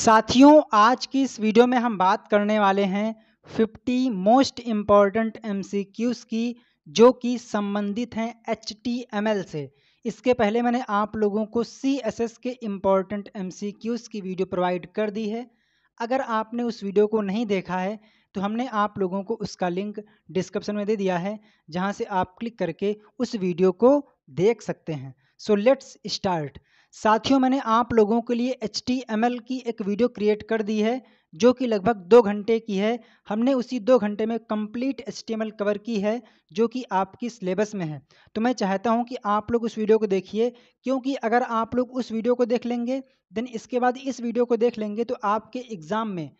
साथियों आज की इस वीडियो में हम बात करने वाले हैं 50 मोस्ट इम्पॉर्टेंट एम की जो कि संबंधित हैं एच से इसके पहले मैंने आप लोगों को सी के इम्पॉर्टेंट एम की वीडियो प्रोवाइड कर दी है अगर आपने उस वीडियो को नहीं देखा है तो हमने आप लोगों को उसका लिंक डिस्क्रिप्शन में दे दिया है जहां से आप क्लिक करके उस वीडियो को देख सकते हैं सो लेट्स स्टार्ट साथियों मैंने आप लोगों के लिए एच की एक वीडियो क्रिएट कर दी है जो कि लगभग दो घंटे की है हमने उसी दो घंटे में कंप्लीट एच कवर की है जो कि आपकी सिलेबस में है तो मैं चाहता हूं कि आप लोग उस वीडियो को देखिए क्योंकि अगर आप लोग उस वीडियो को देख लेंगे देन इसके बाद इस वीडियो को देख लेंगे तो आपके एग्ज़ाम में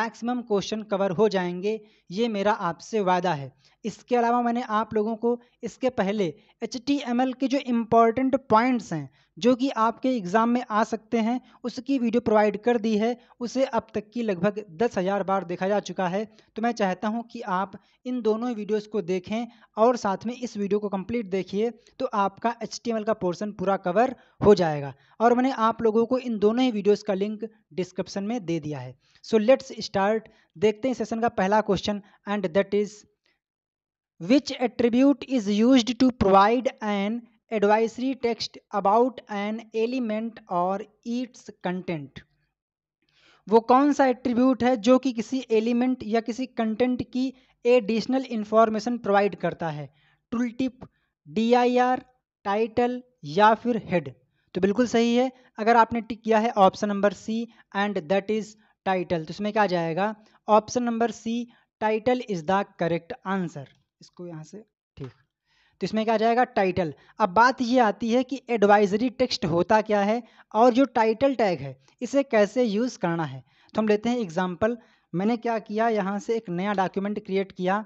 मैक्सिमम क्वेश्चन कवर हो जाएंगे ये मेरा आपसे वादा है इसके अलावा मैंने आप लोगों को इसके पहले एच के जो इम्पॉर्टेंट पॉइंट्स हैं जो कि आपके एग्ज़ाम में आ सकते हैं उसकी वीडियो प्रोवाइड कर दी है उसे अब तक की लगभग दस हज़ार बार देखा जा चुका है तो मैं चाहता हूं कि आप इन दोनों वीडियोस को देखें और साथ में इस वीडियो को कंप्लीट देखिए तो आपका एच का पोर्सन पूरा कवर हो जाएगा और मैंने आप लोगों को इन दोनों ही वीडियोज़ का लिंक डिस्क्रिप्सन में दे दिया है सो लेट्स स्टार्ट देखते हैं सेशन का पहला question and that is Which attribute is used to provide an advisory text about an element or its content? वो कौन सा एट्रीब्यूट है जो कि किसी एलिमेंट या किसी कंटेंट की एडिशनल इंफॉर्मेशन प्रोवाइड करता है tooltip D I R title या फिर हेड तो बिल्कुल सही है अगर आपने टिक किया है option number C and that is title तो इसमें क्या जाएगा option number C title is the correct answer इसको यहाँ से ठीक तो इसमें क्या आ जाएगा टाइटल अब बात ये आती है कि एडवाइजरी टेक्स्ट होता क्या है और जो टाइटल टैग है इसे कैसे यूज़ करना है तो हम लेते हैं एग्जाम्पल मैंने क्या किया यहाँ से एक नया डॉक्यूमेंट क्रिएट किया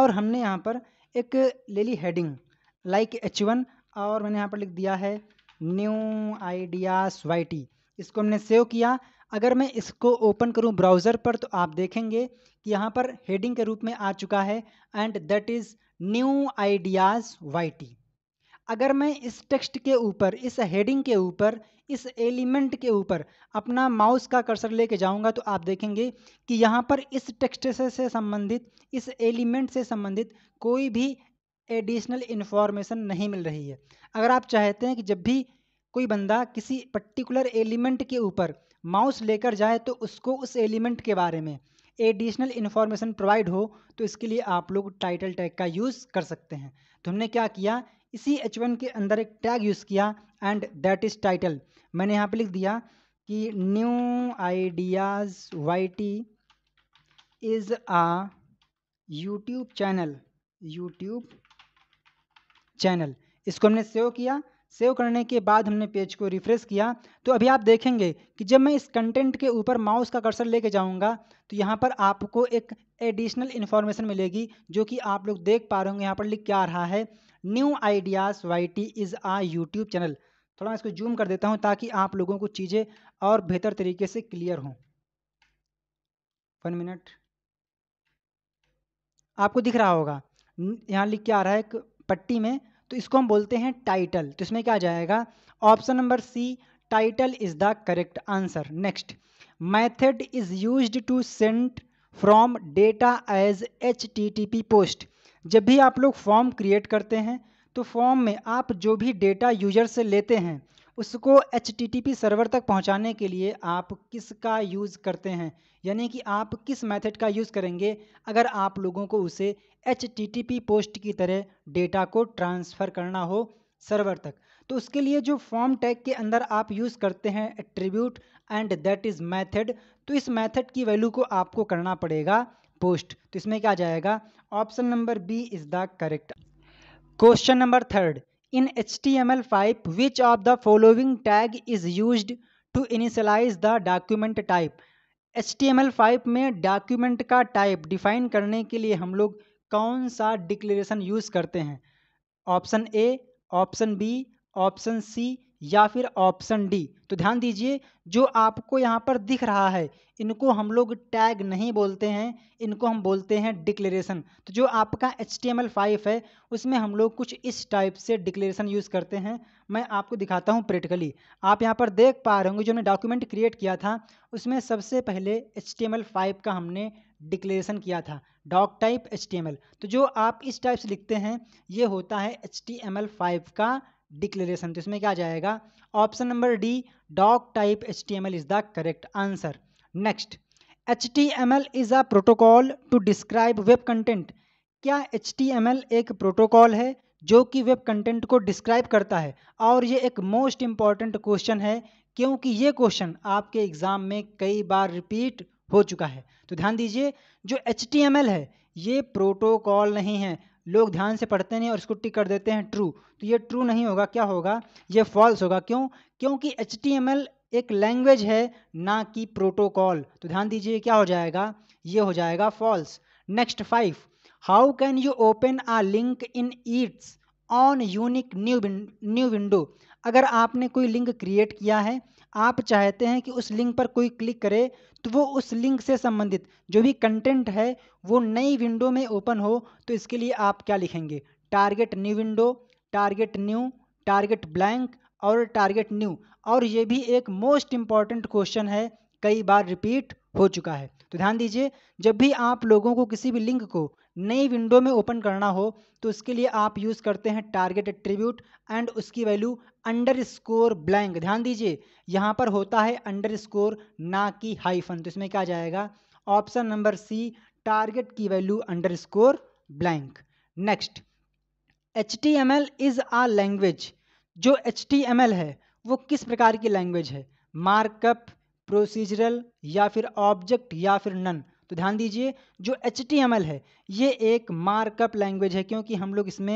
और हमने यहाँ पर एक ले ली हेडिंग लाइक एच वन और मैंने यहाँ पर लिख दिया है न्यू आइडियाज वाई इसको हमने सेव किया अगर मैं इसको ओपन करूँ ब्राउज़र पर तो आप देखेंगे कि यहाँ पर हेडिंग के रूप में आ चुका है and that is new ideas Y अगर मैं इस टेक्स्ट के ऊपर इस हेडिंग के ऊपर इस एलिमेंट के ऊपर अपना माउस का कर्सर लेके जाऊंगा तो आप देखेंगे कि यहाँ पर इस टेक्स्ट से से संबंधित इस एलिमेंट से संबंधित कोई भी एडिशनल इन्फॉर्मेशन नहीं मिल रही है अगर आप चाहते हैं कि जब भी कोई बंदा किसी पर्टिकुलर एलिमेंट के ऊपर माउस लेकर जाए तो उसको उस एलिमेंट के बारे में एडिशनल इन्फॉर्मेशन प्रोवाइड हो तो इसके लिए आप लोग टाइटल टैग का यूज़ कर सकते हैं तो हमने क्या किया इसी एच वन के अंदर एक टैग यूज़ किया एंड दैट इज़ टाइटल मैंने यहाँ पे लिख दिया कि new ideas Y T is a YouTube channel YouTube channel इसको हमने सेव किया सेव करने के बाद हमने पेज को रिफ्रेश किया तो अभी आप देखेंगे कि जब मैं इस कंटेंट के ऊपर माउस का कर्सर लेके जाऊंगा तो यहाँ पर आपको एक एडिशनल इन्फॉर्मेशन मिलेगी जो कि आप लोग देख पा रहे होंगे यहाँ पर लिख क्या रहा है new ideas Y T is a YouTube channel थोड़ा मैं इसको जूम कर देता हूँ ताकि आप लोगों को चीज़ें और बेहतर तरीके से क्लियर हों वन मिनट आपको दिख रहा होगा यहाँ लिख के आ रहा है एक पट्टी में तो इसको हम बोलते हैं टाइटल तो इसमें क्या आ जाएगा option number C title is the correct answer next method is use to send from data as H T T P post जब भी आप लोग फॉर्म क्रिएट करते हैं तो फॉर्म में आप जो भी डेटा यूजर से लेते हैं उसको एच सर्वर तक पहुंचाने के लिए आप किसका यूज़ करते हैं यानी कि आप किस मेथड का यूज़ करेंगे अगर आप लोगों को उसे एच पोस्ट की तरह डेटा को ट्रांसफ़र करना हो सर्वर तक तो उसके लिए जो फॉर्म टैग के अंदर आप यूज़ करते हैं attribute and that is method तो इस मैथड की वैल्यू को आपको करना पड़ेगा पोस्ट तो इसमें क्या जाएगा option number B is the correct question number third in H T M L five which of the following tag is use to initialise the document type H T M L five में document का type define करने के लिए हम लोग कौन सा declaration use करते हैं option A option B option C या फिर ऑप्शन डी तो ध्यान दीजिए जो आपको यहाँ पर दिख रहा है इनको हम लोग टैग नहीं बोलते हैं इनको हम बोलते हैं डिक्लेरेशन तो जो आपका एच टी है उसमें हम लोग कुछ इस टाइप से डिक्लेरेशन यूज़ करते हैं मैं आपको दिखाता हूँ प्रैक्टिकली आप यहाँ पर देख पा रहे होंगे जो हमने डॉक्यूमेंट क्रिएट किया था उसमें सबसे पहले एच टी का हमने डिक्लेरेशन किया था डॉक टाइप एच तो जो आप इस टाइप से लिखते हैं ये होता है एच टी का डिक्लेरेशन तो इसमें क्या जाएगा option number D doctype H T M L is the correct answer next H T M L is a protocol to describe web content क्या एच टी एम एल एक protocol है जो कि web content को describe करता है और ये एक मोस्ट इम्पॉर्टेंट क्वेश्चन है क्योंकि ये क्वेश्चन आपके एग्ज़ाम में कई बार रिपीट हो चुका है तो ध्यान दीजिए जो एच है ये प्रोटोकॉल नहीं है लोग ध्यान से पढ़ते नहीं और इसको टिक कर देते हैं ट्रू तो ये ट्रू नहीं होगा क्या होगा ये फॉल्स होगा क्यों क्योंकि एच एक लैंग्वेज है ना कि प्रोटोकॉल तो ध्यान दीजिए क्या हो जाएगा ये हो जाएगा false next five how can you open a link in its on unique new new window अगर आपने कोई लिंक क्रिएट किया है आप चाहते हैं कि उस लिंक पर कोई क्लिक करे तो वो उस लिंक से संबंधित जो भी कंटेंट है वो नई विंडो में ओपन हो तो इसके लिए आप क्या लिखेंगे target new window target new target blank और टारगेट न्यू और ये भी एक मोस्ट इम्पॉर्टेंट क्वेश्चन है कई बार रिपीट हो चुका है तो ध्यान दीजिए जब भी आप लोगों को किसी भी लिंक को नई विंडो में ओपन करना हो तो उसके लिए आप यूज़ करते हैं टारगेट एट्रीब्यूट एंड उसकी वैल्यू अंडर स्कोर ब्लैंक ध्यान दीजिए यहाँ पर होता है अंडर स्कोर ना कि हाइफन तो इसमें क्या जाएगा ऑप्शन नंबर सी टारगेट की value underscore blank next H T M L is a language जो एच टी एम एल है वो किस प्रकार की लैंग्वेज है मार्कअप प्रोसीजरल या फिर ऑब्जेक्ट या फिर नन तो ध्यान दीजिए जो एच है ये एक मार्कअप लैंग्वेज है क्योंकि हम लोग इसमें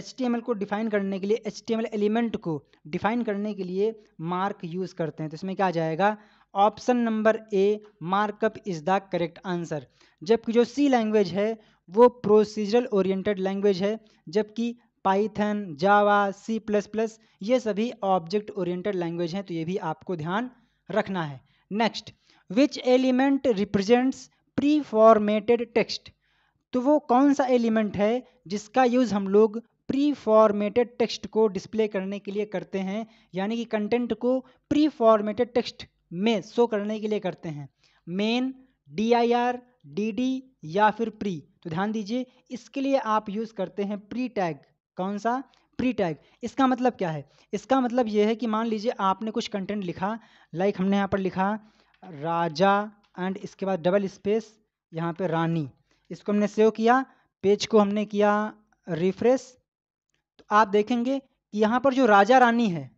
एच को डिफाइन करने के लिए एच एलिमेंट को डिफाइन करने के लिए मार्क यूज़ करते हैं तो इसमें क्या आ जाएगा option number A markup is the correct answer जबकि जो सी लैंग्वेज है वो प्रोसीजरल ओरिएंटेड लैंग्वेज है जबकि Python Java C plus plus ये सभी ऑब्जेक्ट ओरिएंटेड लैंग्वेज हैं तो ये भी आपको ध्यान रखना है next which element represents preformatted text तो वो कौन सा एलिमेंट है जिसका यूज़ हम लोग प्री फॉर्मेटेड टेक्स्ट को डिस्प्ले करने के लिए करते हैं यानी कि कंटेंट को प्री फॉर्मेटेड टेक्स्ट में शो करने के लिए करते हैं main D I R D D या फिर प्री तो ध्यान दीजिए इसके लिए आप यूज़ करते हैं प्री टैग कौन सा प्री टैग इसका मतलब क्या है इसका मतलब ये है कि मान लीजिए आपने कुछ कंटेंट लिखा लाइक like हमने यहाँ पर लिखा राजा एंड इसके बाद डबल स्पेस यहाँ पे रानी इसको हमने सेव किया पेज को हमने किया रिफ्रेश तो आप देखेंगे कि यहाँ पर जो राजा रानी है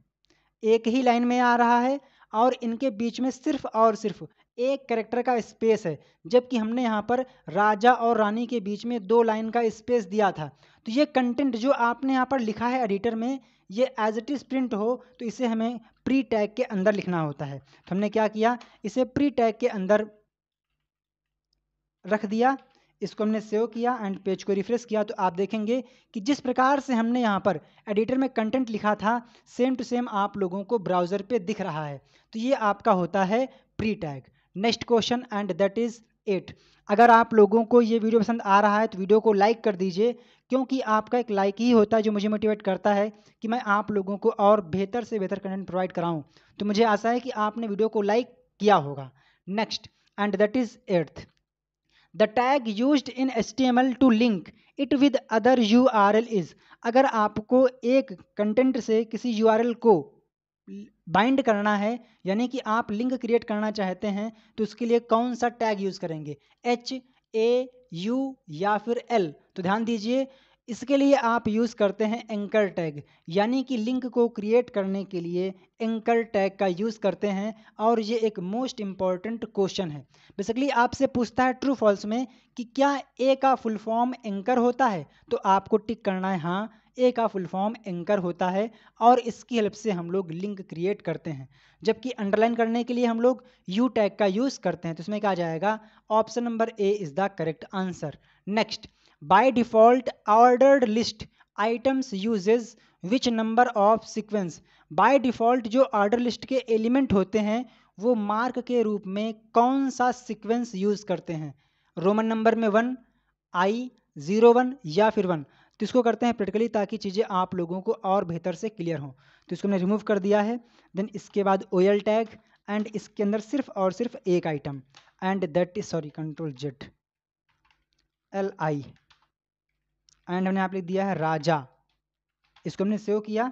एक ही लाइन में आ रहा है और इनके बीच में सिर्फ और सिर्फ एक करेक्टर का स्पेस है जबकि हमने यहाँ पर राजा और रानी के बीच में दो लाइन का स्पेस दिया था तो ये कंटेंट जो आपने यहाँ पर लिखा है एडिटर में ये एज इट इज़ प्रिंट हो तो इसे हमें प्री टैग के अंदर लिखना होता है तो हमने क्या किया इसे प्री टैग के अंदर रख दिया इसको हमने सेव किया एंड पेज को रिफ्रेश किया तो आप देखेंगे कि जिस प्रकार से हमने यहाँ पर एडिटर में कंटेंट लिखा था सेम टू सेम आप लोगों को ब्राउज़र पे दिख रहा है तो ये आपका होता है pre tag next question and that is eight अगर आप लोगों को ये वीडियो पसंद आ रहा है तो वीडियो को लाइक कर दीजिए क्योंकि आपका एक लाइक ही होता है जो मुझे मोटिवेट करता है कि मैं आप लोगों को और बेहतर से बेहतर कंटेंट प्रोवाइड कराऊं तो मुझे आशा है कि आपने वीडियो को लाइक किया होगा next and that is earth the tag use in H T M L to link it with other U R L is अगर आपको एक कंटेंट से किसी यू आर एल को बाइंड करना है यानी कि आप लिंक क्रिएट करना चाहते हैं तो उसके लिए कौन सा टैग यूज़ करेंगे एच ए यू या फिर एल तो ध्यान दीजिए इसके लिए आप यूज़ करते हैं एंकर टैग यानी कि लिंक को क्रिएट करने के लिए एंकर टैग का यूज़ करते हैं और ये एक मोस्ट इम्पॉर्टेंट क्वेश्चन है बेसिकली आपसे पूछता है ट्रू फॉल्स में कि क्या ए का फुल फॉर्म एंकर होता है तो आपको टिक करना है हाँ ए का फुल फॉर्म एंकर होता है और इसकी हेल्प से हम लोग लिंक क्रिएट करते हैं जबकि अंडरलाइन करने के लिए हम लोग यू टैग का यूज़ करते हैं तो इसमें क्या जाएगा option number A is the correct answer next By default, ordered list items uses which number of sequence by default जो ऑर्डर लिस्ट के एलिमेंट होते हैं वो मार्क के रूप में कौन सा सीक्वेंस यूज़ करते हैं रोमन नंबर में वन आई ज़ीरो वन या फिर वन तो इसको करते हैं प्रैक्टिकली ताकि चीज़ें आप लोगों को और बेहतर से क्लियर हों तो इसको मैंने रिमूव कर दिया है देन इसके बाद ओ एल टैग एंड इसके अंदर सिर्फ और सिर्फ एक item and that is sorry control jet L I and हमने आप लिख दिया है राजा इसको हमने सेव किया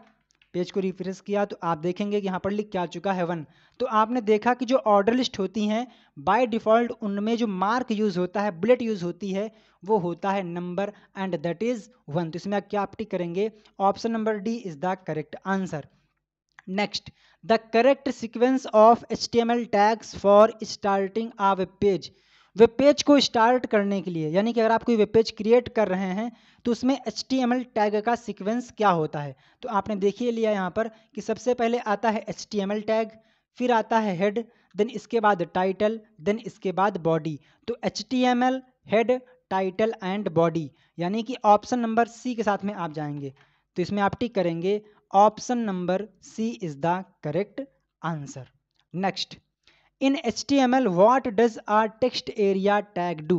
पेज को रिफ्रेश किया तो आप देखेंगे यहाँ पर लिख क्या चुका है वन तो आपने देखा कि जो ऑर्डर लिस्ट होती हैं बाय डिफ़ॉल्ट उनमें जो मार्क यूज़ होता है बुलेट यूज़ होती है वो होता है number and that is one तो इसमें आप क्या आप टिक करेंगे option number D is the correct answer next the correct sequence of H T M L tags for starting a web page web page को स्टार्ट करने के लिए यानी कि अगर आप कोई वेब पेज क्रिएट कर रहे हैं तो उसमें एच टैग का सीक्वेंस क्या होता है तो आपने देखिए लिया यहाँ पर कि सबसे पहले आता है एच टैग फिर आता है हेड देन इसके बाद टाइटल देन इसके बाद बॉडी तो H head title and body यानी कि ऑप्शन नंबर सी के साथ में आप जाएंगे तो इसमें आप टिक करेंगे option number C is the correct answer next in H T M L what does our text area tag do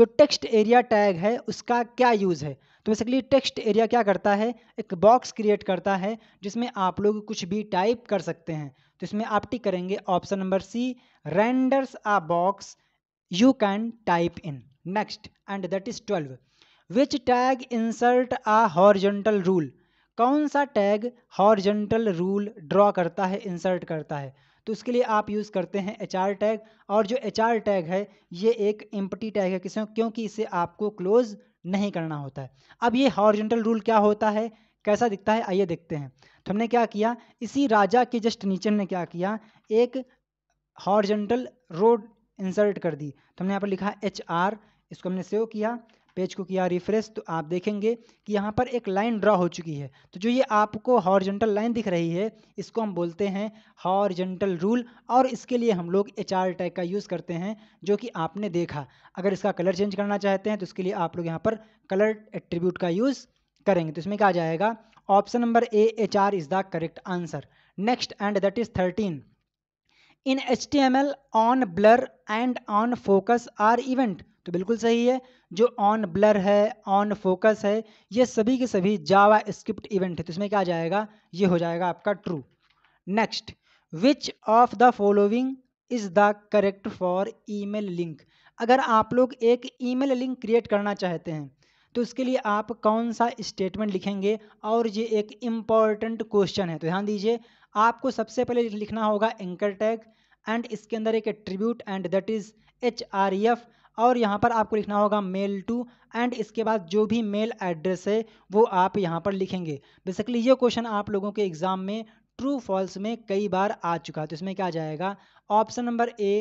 जो टेक्स्ट एरिया टैग है उसका क्या यूज़ है तो बेसिकली टेक्स्ट एरिया क्या करता है एक बॉक्स क्रिएट करता है जिसमें आप लोग कुछ भी टाइप कर सकते हैं तो इसमें आप टिक करेंगे option number C renders a box you can type in next and that is twelve which tag insert a horizontal rule कौन सा टैग हॉर्जेंटल रूल ड्रॉ करता है इंसर्ट करता है तो उसके लिए आप यूज़ करते हैं एच टैग और जो एच टैग है ये एक एम्पटी टैग है किसी क्योंकि इसे आपको क्लोज नहीं करना होता है अब ये हॉर्जेंटल रूल क्या होता है कैसा दिखता है आइए देखते हैं तो हमने क्या किया इसी राजा के जस्ट नीचे हमने क्या किया एक हॉर्जेंटल रोड इंसर्ट कर दी तो हमने यहाँ पर लिखा एच आर इसको हमने सेव किया पेज को किया रिफ्रेश तो आप देखेंगे कि यहाँ पर एक लाइन ड्रा हो चुकी है तो जो ये आपको हॉर्जेंटल लाइन दिख रही है इसको हम बोलते हैं हॉर्जेंटल रूल और इसके लिए हम लोग एच आर टैग का यूज़ करते हैं जो कि आपने देखा अगर इसका कलर चेंज करना चाहते हैं तो उसके लिए आप लोग यहाँ पर कलर एट्रीब्यूट का यूज़ करेंगे तो इसमें क्या आ जाएगा option number A H R is the correct answer next and that is thirteen in H T M L on blur and on focus are event तो बिल्कुल सही है जो ऑन ब्लर है ऑन फोकस है ये सभी के सभी जावा स्क्रिप्ट इवेंट है तो इसमें क्या आ जाएगा ये हो जाएगा आपका true next which of the following is the correct for email link अगर आप लोग एक ईमेल लिंक क्रिएट करना चाहते हैं तो उसके लिए आप कौन सा स्टेटमेंट लिखेंगे और ये एक इम्पॉर्टेंट क्वेश्चन है तो ध्यान दीजिए आपको सबसे पहले लिखना होगा एंकर टैग एंड इसके अंदर एक attribute and that is H R F और यहाँ पर आपको लिखना होगा मेल टू एंड इसके बाद जो भी मेल एड्रेस है वो आप यहाँ पर लिखेंगे बेसिकली ये क्वेश्चन आप लोगों के एग्ज़ाम में ट्रू फॉल्स में कई बार आ चुका है तो इसमें क्या जाएगा option number A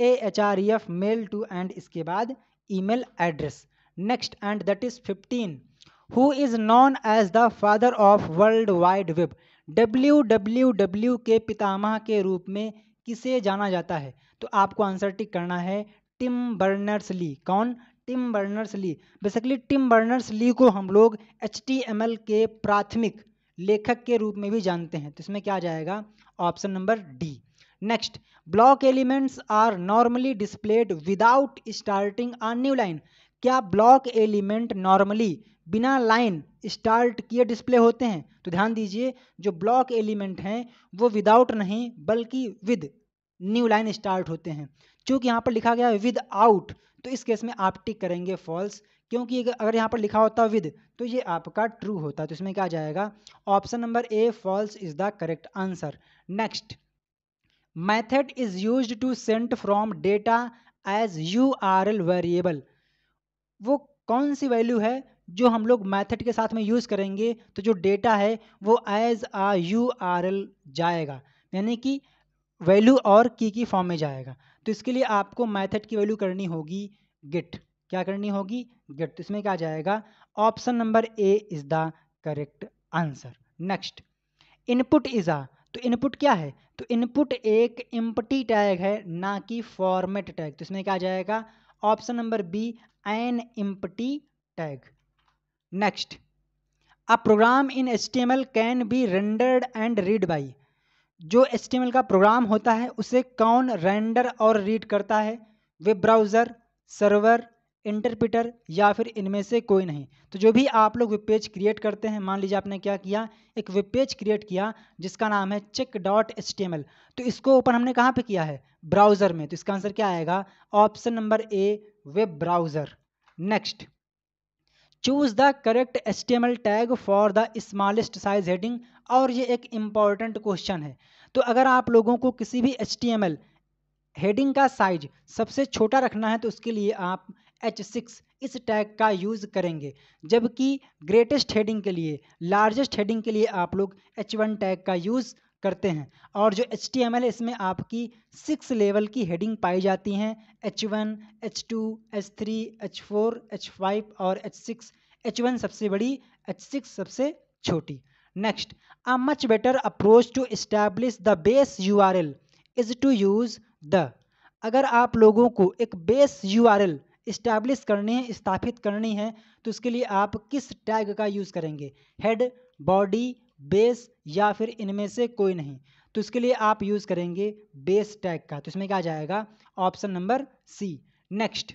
A H R E F mail to and इसके बाद email address next and that is fifteen who is known as the father of world wide web W W W के पितामह के रूप में किसे जाना जाता है तो आपको आंसर टिक करना है टिम बर्नर्स ली कौन Tim Berners Lee basically Tim Berners Lee को हम लोग एच के प्राथमिक लेखक के रूप में भी जानते हैं तो इसमें क्या जाएगा option number D next block elements are normally displayed without starting a new line क्या ब्लॉक एलिमेंट नॉर्मली बिना लाइन स्टार्ट किए डिस्प्ले होते हैं तो ध्यान दीजिए जो ब्लॉक एलिमेंट हैं वो विदाउट नहीं बल्कि विद न्यू लाइन स्टार्ट होते हैं चूंकि यहाँ पर लिखा गया है विद आउट तो इस केस में आप टिक करेंगे फॉल्स क्योंकि अगर यहाँ पर लिखा होता विद तो ये आपका ट्रू होता तो इसमें क्या जाएगा option number A false is the correct answer next method is use to sent from data as U R L variable वो कौन सी वैल्यू है जो हम लोग मैथड के साथ में यूज़ करेंगे तो जो डेटा है वो as a U R L जाएगा यानी कि वैल्यू और की की फॉर्म में जाएगा तो इसके लिए आपको मैथड की वैल्यू करनी होगी गिट क्या करनी होगी गिट तो इसमें क्या जाएगा option number A is the correct answer next input is a तो इनपुट क्या है तो इनपुट एक इम्पटी टैग है ना कि फॉर्मेट टैग तो इसमें क्या जाएगा option number B an empty tag next a program in H T M L can be rendered and read by जो एच का प्रोग्राम होता है उसे कौन रेंडर और रीड करता है वेब ब्राउज़र सर्वर इंटरप्रिटर या फिर इनमें से कोई नहीं तो जो भी आप लोग वेब पेज क्रिएट करते हैं मान लीजिए आपने क्या किया एक वेब पेज क्रिएट किया जिसका नाम है चेक डॉट एच तो इसको ओपन हमने कहाँ पे किया है ब्राउज़र में तो इसका आंसर क्या आएगा option number A web browser next choose the correct H tag for the smallest size heading और ये एक इम्पॉर्टेंट क्वेश्चन है तो अगर आप लोगों को किसी भी एच हेडिंग का साइज सबसे छोटा रखना है तो उसके लिए आप एच सिक्स इस टैग का यूज़ करेंगे जबकि ग्रेटेस्ट हेडिंग के लिए लार्जेस्ट हेडिंग के लिए आप लोग एच वन टैग का यूज़ करते हैं और जो एच टी एम एल इसमें आपकी सिक्स लेवल की हेडिंग पाई जाती हैं H one H two H three H four H five और एच सिक्स एच वन सबसे बड़ी एच सिक्स सबसे छोटी next a much better approach to establish the base U R L is to use the अगर आप लोगों को एक base U R L establish करनी है स्थापित करनी है तो उसके लिए आप किस टैग का यूज़ करेंगे हेड बॉडी बेस या फिर इनमें से कोई नहीं तो इसके लिए आप यूज़ करेंगे बेस टैग का तो इसमें क्या जाएगा option number C next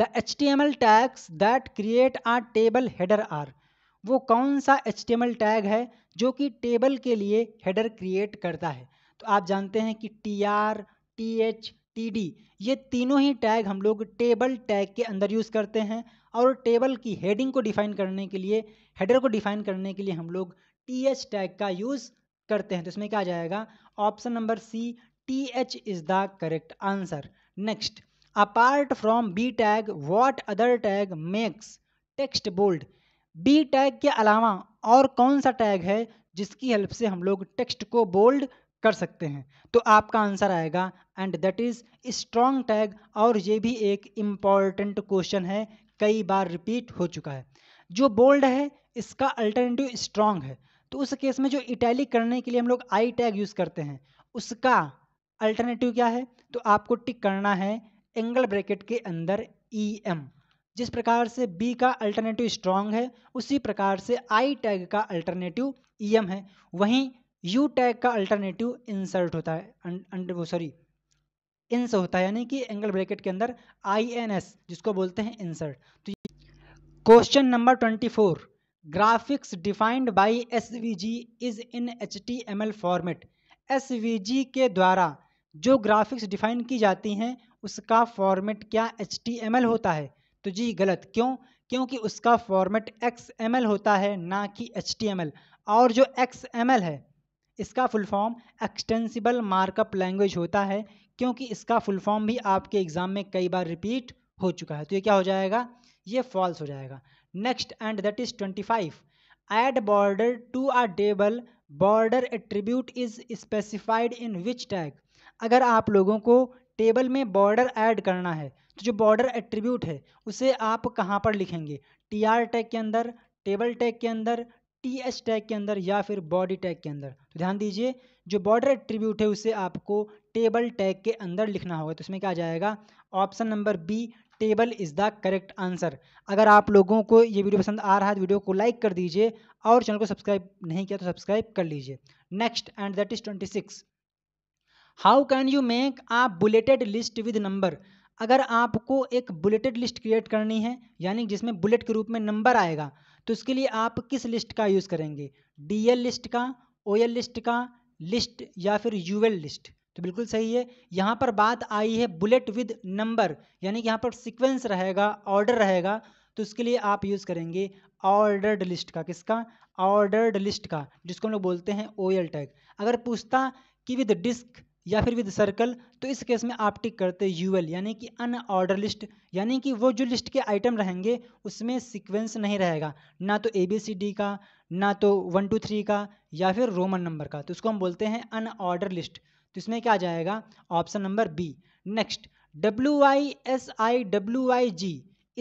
the H T M L tags that create a table header are वो कौन सा H T M L tag है जो कि टेबल के लिए हेडर क्रिएट करता है तो आप जानते हैं कि T R T H T D ये तीनों ही टैग हम लोग टेबल टैग के अंदर यूज़ करते हैं और टेबल की हेडिंग को डिफाइन करने के लिए हेडर को डिफाइन करने के लिए हम लोग टी एच टैग का यूज़ करते हैं तो इसमें क्या जाएगा option number C T H is the correct answer next apart from B tag what other tag makes text bold B tag के अलावा और कौन सा टैग है जिसकी हेल्प से हम लोग टेक्स्ट को बोल्ड कर सकते हैं तो आपका आंसर आएगा and that is strong tag और ये भी एक इम्पॉर्टेंट क्वेश्चन है कई बार रिपीट हो चुका है जो बोल्ड है इसका अल्टरनेटिव स्ट्रॉन्ग है तो उस केस में जो इटैलिक करने के लिए हम लोग आई टैग यूज़ करते हैं उसका अल्टरनेटिव क्या है तो आपको टिक करना है एंगल ब्रैकेट के अंदर ई e एम जिस प्रकार से बी का अल्टरनेटिव स्ट्रॉन्ग है उसी प्रकार से आई टैग का अल्टरनेटिव ई एम है वहीं यू टैग का अल्टरनेटिव इंसर्ट होता है अंडर वो सॉरी इंस होता है यानी कि एंगल ब्रैकेट के अंदर आई एन एस जिसको बोलते हैं इंसर्ट तो question number twenty four graphics defined by svg is in html format svg के द्वारा जो ग्राफिक्स डिफाइन की जाती हैं उसका फॉर्मेट क्या एच होता है तो जी गलत क्यों क्योंकि उसका फॉर्मेट एक्स होता है ना कि एच और जो एक्स है इसका full form extensible markup language होता है क्योंकि इसका फुल फॉर्म भी आपके एग्ज़ाम में कई बार रिपीट हो चुका है तो ये क्या हो जाएगा ये फॉल्स हो जाएगा next and that is 25 add border to a table border attribute is specified in which tag अगर आप लोगों को टेबल में बॉर्डर ऐड करना है तो जो बॉर्डर एट्रीब्यूट है उसे आप कहाँ पर लिखेंगे टी आर टैग के अंदर टेबल टैग के अंदर टी एस टैग के अंदर या फिर बॉडी टैग के अंदर तो ध्यान दीजिए जो बॉर्डर एट्रीब्यूट है उसे आपको टेबल टैग के अंदर लिखना होगा तो इसमें क्या आ जाएगा option number B table is the correct answer अगर आप लोगों को ये वीडियो पसंद आ रहा है तो वीडियो को लाइक कर दीजिए और चैनल को सब्सक्राइब नहीं किया तो सब्सक्राइब कर लीजिए next and that is twenty six how can you make a bulleted list with number अगर आपको एक बुलेटेड लिस्ट क्रिएट करनी है यानी जिसमें बुलेट के रूप में नंबर आएगा तो उसके लिए आप किस लिस्ट का यूज़ करेंगे डी लिस्ट का ओ लिस्ट का लिस्ट या फिर यू लिस्ट तो बिल्कुल सही है यहाँ पर बात आई है बुलेट विद नंबर यानी कि यहाँ पर सीक्वेंस रहेगा ऑर्डर रहेगा तो उसके लिए आप यूज़ करेंगे ऑर्डर्ड लिस्ट का किसका ऑर्डर्ड लिस्ट का जिसको हम लोग बोलते हैं ओ टैग अगर पूछता कि विद डिस्क या फिर विद सर्कल तो इस केस में आप टिक करते यू यानी कि अन ऑर्डर लिस्ट यानी कि वो जो लिस्ट के आइटम रहेंगे उसमें सीक्वेंस नहीं रहेगा ना तो ए बी सी डी का ना तो वन टू थ्री का या फिर रोमन नंबर का तो उसको हम बोलते हैं अन ऑर्डर लिस्ट तो इसमें क्या आ जाएगा option number B next W I S I W I G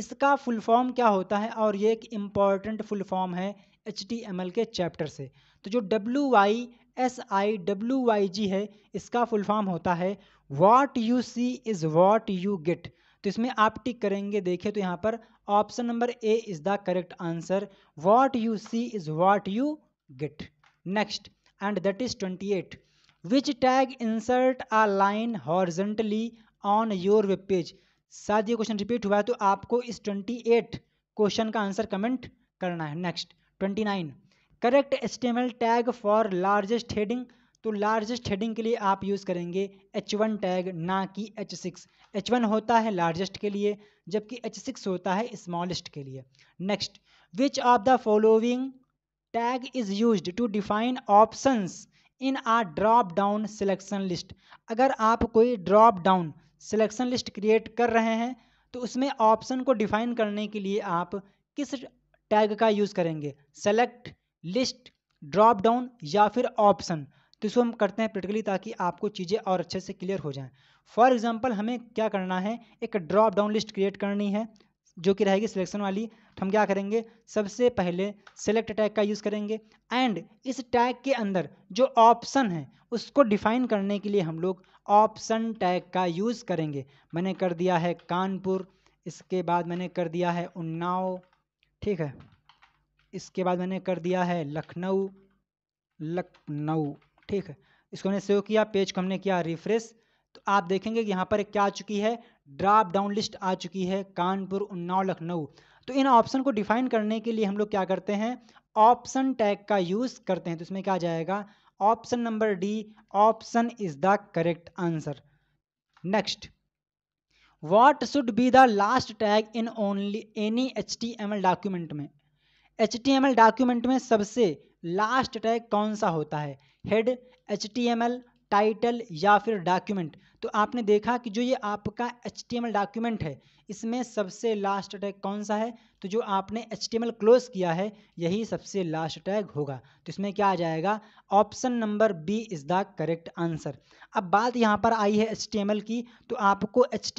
इसका फुल फॉर्म क्या होता है और ये एक इम्पॉर्टेंट फुल फॉर्म है एच टी एम एल के चैप्टर से तो जो W Y S I W Y G है इसका फुल फॉर्म होता है what you see is what you get तो इसमें आप टिक करेंगे देखें तो यहाँ पर option number A is the correct answer what you see is what you get next and that is twenty eight which tag insert a line horizontally on your web page शायद ये question repeat हुआ है तो आपको इस twenty eight question का answer comment करना है next twenty nine correct HTML tag for largest heading तो लार्जेस्ट हेडिंग के लिए आप यूज़ करेंगे एच वन टैग ना कि एच सिक्स एच वन होता है लार्जेस्ट के लिए जबकि एच सिक्स होता है स्मॉलेस्ट के लिए next which of the following tag is use to define options in a drop down selection list अगर आप कोई drop down selection list create कर रहे हैं तो उसमें ऑप्शन को डिफाइन करने के लिए आप किस टैग का यूज़ करेंगे सेलेक्ट लिस्ट ड्रॉप डाउन या फिर ऑप्शन तो इसको हम करते हैं प्रैक्टिकली ताकि आपको चीज़ें और अच्छे से क्लियर हो जाएं फॉर एग्ज़ाम्पल हमें क्या करना है एक ड्रॉप डाउन लिस्ट क्रिएट करनी है जो कि रहेगी सिलेक्शन वाली तो हम क्या करेंगे सबसे पहले सेलेक्ट टैग का यूज़ करेंगे एंड इस टैग के अंदर जो ऑप्शन है उसको डिफाइन करने के लिए हम लोग ऑप्शन टैग का यूज़ करेंगे मैंने कर दिया है कानपुर इसके बाद मैंने कर दिया है उन्नाव ठीक है इसके बाद मैंने कर दिया है लखनऊ लखनऊ ठीक है इसको हमने सेव किया पेज को हमने किया रिफ्रेश तो आप देखेंगे कि यहाँ पर क्या आ चुकी है ड्राप डाउन लिस्ट आ चुकी है कानपुर उन्नाव लखनऊ तो इन ऑप्शन को डिफाइन करने के लिए हम लोग क्या करते हैं ऑप्शन टैग का यूज़ करते हैं तो इसमें क्या जाएगा option number D option is the correct answer next what should be the last tag in only any H T M L document में H T M L document में सबसे लास्ट टैग कौन सा होता है head H T M L title या फिर document तो आपने देखा कि जो ये आपका एच डॉक्यूमेंट है इसमें सबसे लास्ट टैग कौन सा है तो जो आपने एच क्लोज किया है यही सबसे लास्ट टैग होगा तो इसमें क्या आ जाएगा option number B is the correct answer अब बात यहाँ पर आई है एच की तो आपको एच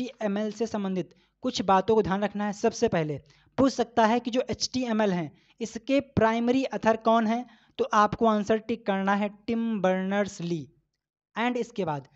से संबंधित कुछ बातों को ध्यान रखना है सबसे पहले पूछ सकता है कि जो एच हैं इसके प्राइमरी अथर कौन है तो आपको आंसर टिक करना है टिम बर्नर्स ली एंड इसके बाद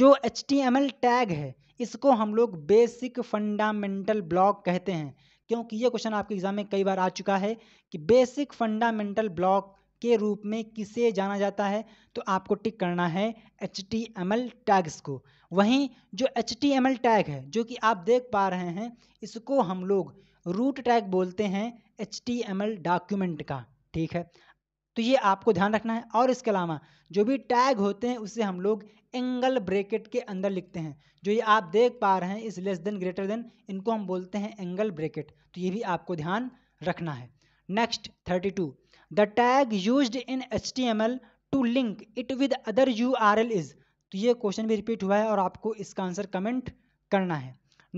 जो एच टैग है इसको हम लोग बेसिक फंडामेंटल ब्लॉक कहते हैं क्योंकि ये क्वेश्चन आपके एग्जाम में कई बार आ चुका है कि बेसिक फंडामेंटल ब्लॉक के रूप में किसे जाना जाता है तो आपको टिक करना है एच टैग्स को वहीं जो एच टैग है जो कि आप देख पा रहे हैं इसको हम लोग रूट टैग बोलते हैं एच डॉक्यूमेंट का ठीक है तो ये आपको ध्यान रखना है और इसके अलावा जो भी टैग होते हैं उसे हम लोग एंगल ब्रेकेट के अंदर लिखते हैं जो ये आप देख पा रहे हैं इस लेस देन ग्रेटर देन इनको हम बोलते हैं एंगल ब्रेकेट तो ये भी आपको ध्यान रखना है next thirty two the tag use in H T M L to link it with other U R L is तो ये क्वेश्चन भी रिपीट हुआ है और आपको इसका आंसर कमेंट करना है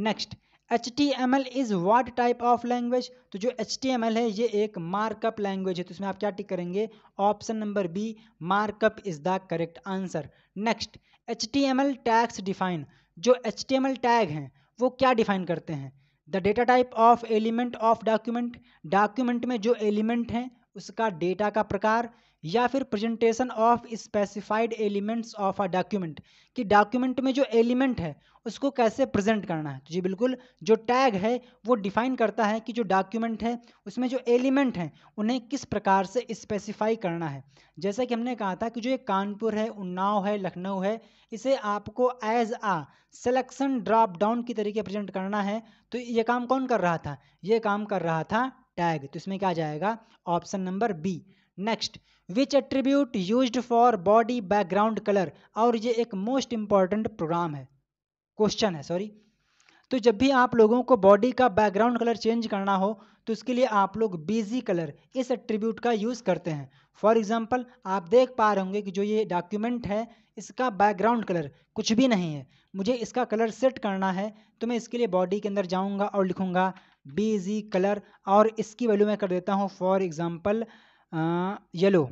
next H T M L is what type of language तो जो एच टी एम एल है ये एक मार्कअप लैंग्वेज है तो इसमें आप क्या टिक करेंगे option number B markup is the correct answer next H T M L tags define जो H T M L tag हैं वो क्या डिफाइन करते हैं the data type of element of document document में जो एलिमेंट हैं उसका डेटा का प्रकार या फिर presentation of specified elements of a document कि डॉक्यूमेंट में जो एलिमेंट है उसको कैसे प्रेजेंट करना है तो जी बिल्कुल जो टैग है वो डिफाइन करता है कि जो डॉक्यूमेंट है उसमें जो एलिमेंट हैं उन्हें किस प्रकार से स्पेसिफाई करना है जैसा कि हमने कहा था कि जो ये कानपुर है उन्नाव है लखनऊ है इसे आपको as a selection drop down की तरीके प्रेजेंट करना है तो ये काम कौन कर रहा था ये काम कर रहा था टैग तो इसमें क्या जाएगा option number B next which attribute use for body background colour और ये एक मोस्ट इम्पॉर्टेंट प्रोग्राम है क्वेश्चन है सॉरी तो जब भी आप लोगों को बॉडी का बैकग्राउंड कलर चेंज करना हो तो उसके लिए आप लोग बीजी कलर इस एट्रीब्यूट का यूज़ करते हैं फॉर एग्जांपल आप देख पा रहे होंगे कि जो ये डॉक्यूमेंट है इसका बैकग्राउंड कलर कुछ भी नहीं है मुझे इसका कलर सेट करना है तो मैं इसके लिए बॉडी के अंदर जाऊँगा और लिखूँगा बीजी कलर और इसकी वैल्यू मैं कर देता हूँ फॉर एग्ज़ाम्पल येलो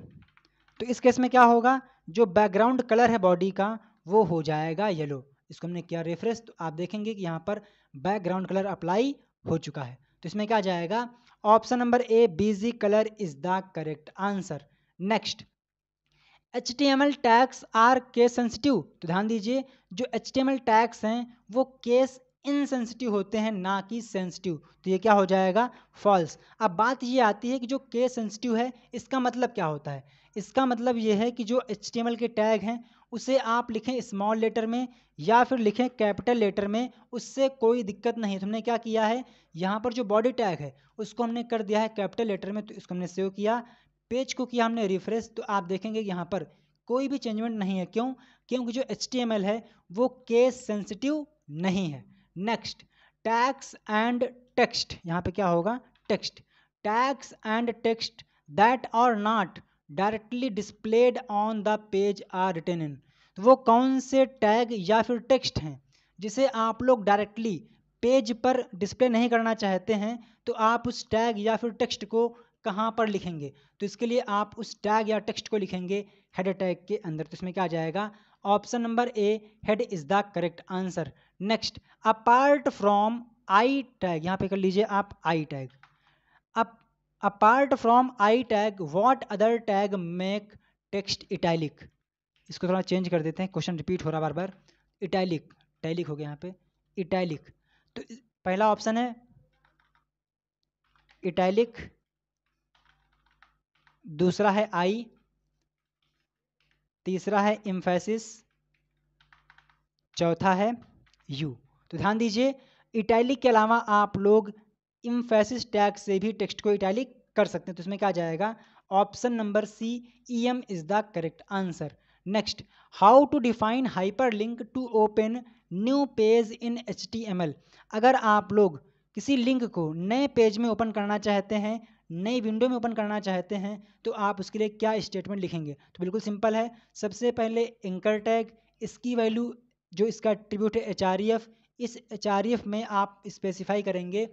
तो इस केस में क्या होगा जो बैकग्राउंड कलर है बॉडी का वो हो जाएगा येलो इसको हमने किया रेफरेंस तो आप देखेंगे कि यहाँ पर बैकग्राउंड कलर अप्लाई हो चुका है तो इसमें क्या जाएगा option number A BG colour is the correct answer next H T M L tags are case sensitive तो ध्यान दीजिए जो H T M L tags हैं वो केस इनसेंसिटिव होते हैं ना कि सेंसिटिव तो ये क्या हो जाएगा फॉल्स अब बात ये आती है कि जो के सेंसिटिव है इसका मतलब क्या होता है इसका मतलब ये है कि जो एच के टैग हैं उसे आप लिखें स्मॉल लेटर में या फिर लिखें कैपिटल लेटर में उससे कोई दिक्कत नहीं तुमने तो क्या किया है यहाँ पर जो बॉडी टैग है उसको हमने कर दिया है कैपिटल लेटर में तो इसको हमने सेव किया पेज को किया हमने रिफ्रेश तो आप देखेंगे यहाँ पर कोई भी चेंजमेंट नहीं है क्यों क्योंकि जो एच है वो केस सेंसिटिव नहीं है नेक्स्ट टैक्स एंड टेक्स्ट यहाँ पे क्या होगा text tags and text that are not directly displayed on the page are written in तो वो कौन से टैग या फिर टेक्स्ट हैं जिसे आप लोग डायरेक्टली पेज पर डिस्प्ले नहीं करना चाहते हैं तो आप उस टैग या फिर टेक्स्ट को कहाँ पर लिखेंगे तो इसके लिए आप उस टैग या टेक्स्ट को लिखेंगे हेड टैग के अंदर तो इसमें क्या आ जाएगा option number A head is the correct answer next apart from I tag यहाँ पे कर लीजिए आप I tag apart from I tag what other tag make text italic इसको थोड़ा चेंज कर देते हैं क्वेश्चन रिपीट हो रहा बार बार इटैलिक टैलिक हो गया यहाँ पे इटैलिक तो पहला ऑप्शन है इटैलिक दूसरा है आई तीसरा है इम्फेसिस चौथा है यू तो ध्यान दीजिए इटैलिक के अलावा आप लोग इम्फेसिस टैग से भी टेक्स्ट को इटैलिक कर सकते हैं तो इसमें क्या जाएगा option number C E M is the correct answer next how to define hyperlink to open new page in H T M L अगर आप लोग किसी लिंक को नए पेज में ओपन करना चाहते हैं नई विंडो में ओपन करना चाहते हैं तो आप उसके लिए क्या स्टेटमेंट लिखेंगे तो बिल्कुल सिंपल है सबसे पहले एंकर टैग इसकी वैल्यू जो इसका ट्रिब्यूट है एच e इस एच e में आप स्पेसिफाई करेंगे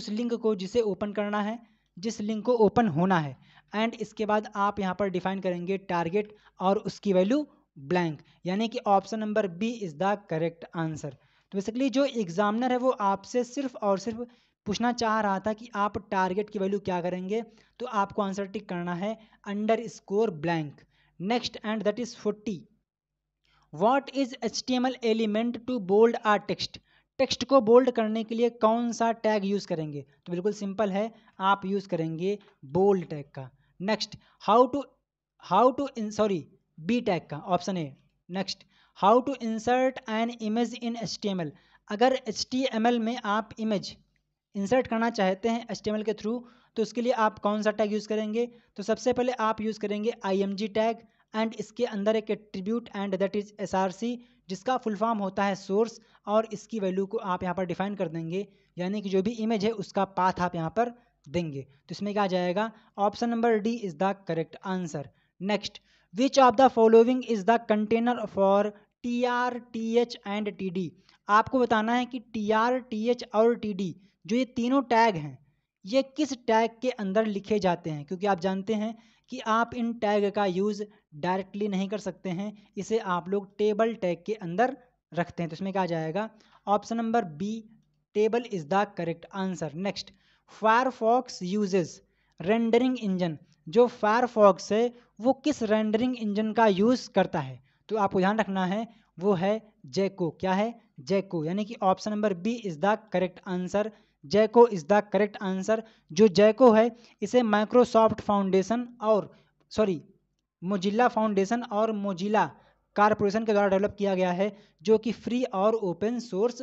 उस लिंक को जिसे ओपन करना है जिस लिंक को ओपन होना है एंड इसके बाद आप यहाँ पर डिफाइन करेंगे टारगेट और उसकी वैल्यू ब्लैंक यानी कि option number B is the correct answer तो बेसिकली जो एग्ज़ामिनर है वो आपसे सिर्फ और सिर्फ पूछना चाह रहा था कि आप टारगेट की वैल्यू क्या करेंगे तो आपको आंसर टिक करना है underscore blank next and that is forty what is H T M L element to bold our text text को बोल्ड करने के लिए कौन सा टैग यूज़ करेंगे तो बिल्कुल सिंपल है आप यूज़ करेंगे बोल्ड टैग का next how to how to in sorry B tag का option A next how to insert an image in H अगर एच में आप इमेज इंसर्ट करना चाहते हैं एच के थ्रू तो उसके लिए आप कौन सा टैग यूज़ करेंगे तो सबसे पहले आप यूज़ करेंगे आई टैग एंड इसके अंदर एक attribute and that is S जिसका फुल फॉर्म होता है सोर्स और इसकी वैल्यू को आप यहाँ पर डिफाइन कर देंगे यानी कि जो भी इमेज है उसका पाथ आप यहाँ पर देंगे तो इसमें क्या आ जाएगा option number D is the correct answer next which of the following is the container for T R T H and T D आपको बताना है कि टी आर टी एच और टी डी जो ये तीनों टैग हैं ये किस टैग के अंदर लिखे जाते हैं क्योंकि आप जानते हैं कि आप इन टैग का यूज़ डायरेक्टली नहीं कर सकते हैं इसे आप लोग टेबल टैग के अंदर रखते हैं तो इसमें क्या जाएगा option number B table is the correct answer next Firefox uses rendering engine जो फायरफॉक्स है वो किस रेंडरिंग इंजन का यूज़ करता है तो आपको ध्यान रखना है वो है जैको क्या है जैको यानी कि option number B is the correct answer Gecko is the correct answer जो जैको है इसे माइक्रोसॉफ्ट फाउंडेशन और सॉरी मोजिला फाउंडेशन और मोजिला कारपोरेशन के द्वारा डेवलप किया गया है जो कि फ्री और ओपन सोर्स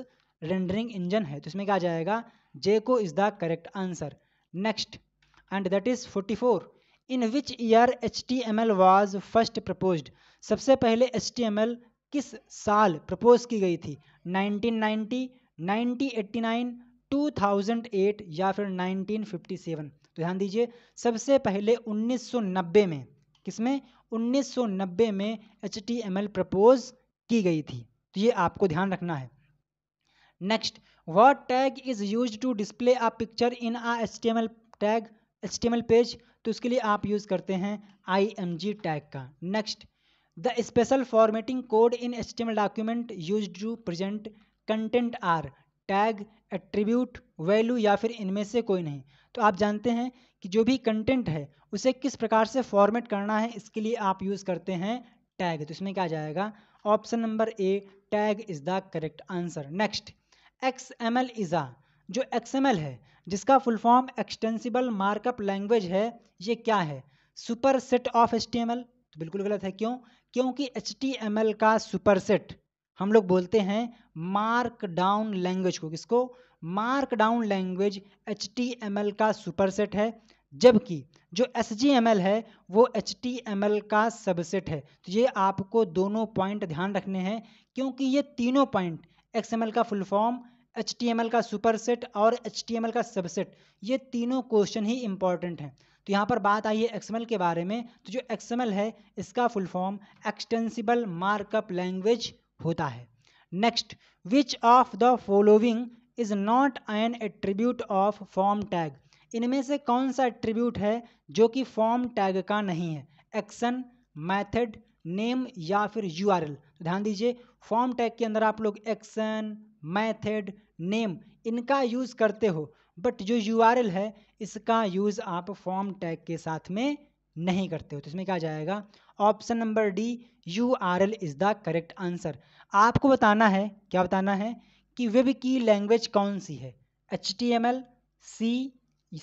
रेंडरिंग इंजन है तो इसमें क्या जाएगा Gecko is the correct answer next and that is forty four in which year H T M L was first propose सबसे पहले एच टी एम एल किस साल प्रपोज की गई थी 1990, 1989, 2008 या फिर 1957 तो ध्यान दीजिए सबसे पहले 1990 में किसमें 1990 में H T M L propose की गई थी तो ये आपको ध्यान रखना है next what tag is use to display a picture in a H T M L tag H T M L page तो उसके लिए आप यूज़ करते हैं आई एम जी टैग का next the special formatting code in H T M L document use to present content are tag attribute value या फिर इनमें से कोई नहीं तो आप जानते हैं कि जो भी कंटेंट है उसे किस प्रकार से फॉर्मेट करना है इसके लिए आप यूज़ करते हैं टैग तो इसमें क्या जाएगा option number A tag is the correct answer next X M L is a जो एक्स एम एल है जिसका full form extensible markup language है ये क्या है superset of H T M L तो बिल्कुल गलत है क्यों क्योंकि एच टी एम एल का सुपर सेट हम लोग बोलते हैं मार्क डाउन लैंग्वेज को किसको मार्क डाउन लैंग्वेज एच का सुपरसेट है जबकि जो एस है वो एच का सबसेट है तो ये आपको दोनों पॉइंट ध्यान रखने हैं क्योंकि ये तीनों पॉइंट एक्स का फुल फॉर्म एच का सुपरसेट और एच का सबसेट ये तीनों क्वेश्चन ही इंपॉर्टेंट हैं तो यहाँ पर बात आई है एल के बारे में तो जो एल है इसका full form extensible markup language होता है next which of the following is not an attribute of form tag इनमें से कौन सा एट्रीब्यूट है जो कि फॉर्म टैग का नहीं है एक्शन मैथड नेम या फिर यू ध्यान दीजिए फॉर्म टैग के अंदर आप लोग एक्शन मैथड नेम इनका यूज़ करते हो बट जो यू है इसका यूज़ आप फॉर्म टैग के साथ में नहीं करते हो तो इसमें क्या जाएगा option number D U R L is the correct answer आपको बताना है क्या बताना है कि वेब की लैंग्वेज कौन सी है H T M L C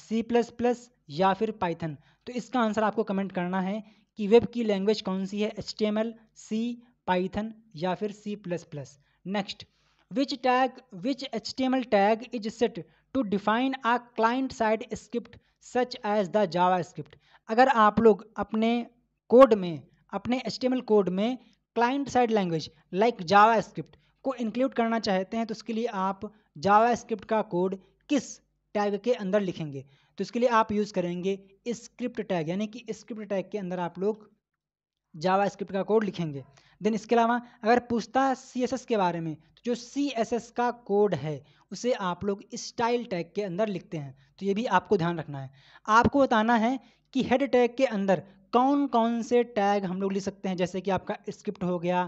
C plus plus या फिर पाइथन तो इसका आंसर आपको कमेंट करना है कि वेब की लैंग्वेज कौन सी है H T M L C Python या फिर C plus plus next which tag which H T M L tag is set to define a client side script such as the JavaScript अगर आप लोग अपने code में अपने H code में client side language like JavaScript को include करना चाहते हैं तो उसके लिए आप जावा स्क्रिप्ट का कोड किस टैग के अंदर लिखेंगे तो इसके लिए आप यूज़ करेंगे स्क्रिप्ट टैग यानी कि स्क्रिप्ट टैग के अंदर आप लोग जावा स्क्रिप्ट का कोड लिखेंगे देन इसके अलावा अगर पूछता सी एस एस के बारे में तो जो सी एस एस का कोड है उसे आप लोग स्टाइल टैग के अंदर लिखते हैं तो ये भी आपको ध्यान रखना है आपको बताना है कि हेड टैग के अंदर कौन कौन से टैग हम लोग लिख सकते हैं जैसे कि आपका स्क्रिप्ट हो गया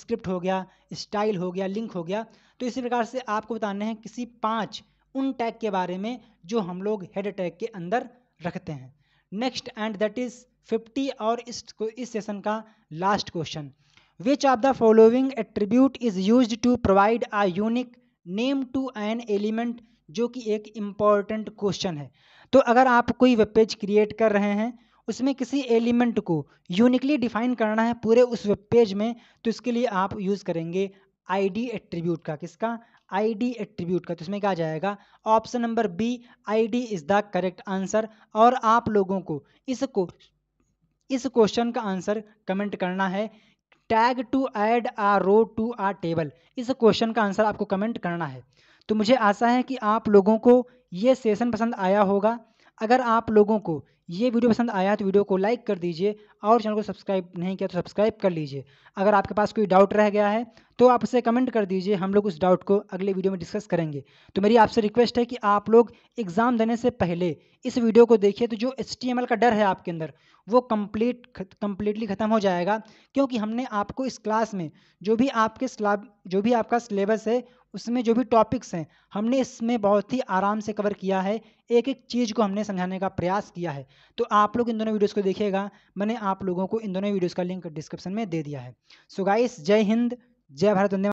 स्क्रिप्ट हो गया स्टाइल हो गया लिंक हो गया तो इसी प्रकार से आपको बताने हैं किसी पांच उन टैग के बारे में जो हम लोग हेड टैग के अंदर रखते हैं next and that is fifty और इस इस सेशन का last question which of the following attribute is use to provide a unique name to an element जो कि एक इम्पॉर्टेंट क्वेश्चन है तो अगर आप कोई वेब पेज क्रिएट कर रहे हैं उसमें किसी एलिमेंट को यूनिकली डिफाइन करना है पूरे उस वेब पेज में तो इसके लिए आप यूज़ करेंगे आईडी एट्रीब्यूट का किसका आईडी एट्रीब्यूट का तो इसमें क्या आ जाएगा option number B ID is the correct answer और आप लोगों को इसको इस क्वेश्चन का आंसर कमेंट करना है tag to add a row to a table इस क्वेश्चन का आंसर आपको कमेंट करना है तो मुझे आशा है कि आप लोगों को ये सेशन पसंद आया होगा अगर आप लोगों को ये वीडियो पसंद आया तो वीडियो को लाइक कर दीजिए और चैनल को सब्सक्राइब नहीं किया तो सब्सक्राइब कर लीजिए अगर आपके पास कोई डाउट रह गया है तो आप उसे कमेंट कर दीजिए हम लोग उस डाउट को अगले वीडियो में डिस्कस करेंगे तो मेरी आपसे रिक्वेस्ट है कि आप लोग एग्ज़ाम देने से पहले इस वीडियो को देखिए तो जो एच का डर है आपके अंदर वो कम्प्लीट कम्प्लीटली ख़त्म हो जाएगा क्योंकि हमने आपको इस क्लास में जो भी आपके स्लाब जो भी आपका सिलेबस है उसमें जो भी टॉपिक्स हैं हमने इसमें बहुत ही आराम से कवर किया है एक एक चीज़ को हमने समझाने का प्रयास किया है तो आप लोग इन दोनों वीडियोस को देखिएगा मैंने आप लोगों को इन दोनों वीडियोस का लिंक डिस्क्रिप्शन में दे दिया है सो गाइस जय हिंद जय भारत